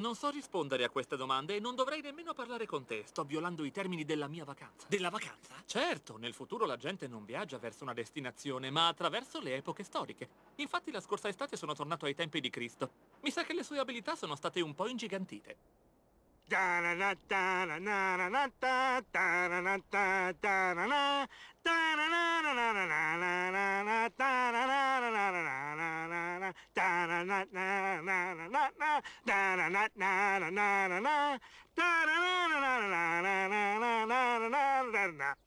Non so rispondere a queste domande e non dovrei nemmeno parlare con te. Sto violando i termini della mia vacanza. Della vacanza? Certo, nel futuro la gente non viaggia verso una destinazione, ma attraverso le epoche storiche. Infatti la scorsa estate sono tornato ai tempi di Cristo. Mi sa che le sue abilità sono state un po' ingigantite. Da da na na na na na na na da na na na na na na na da na na na na na na na na na na na na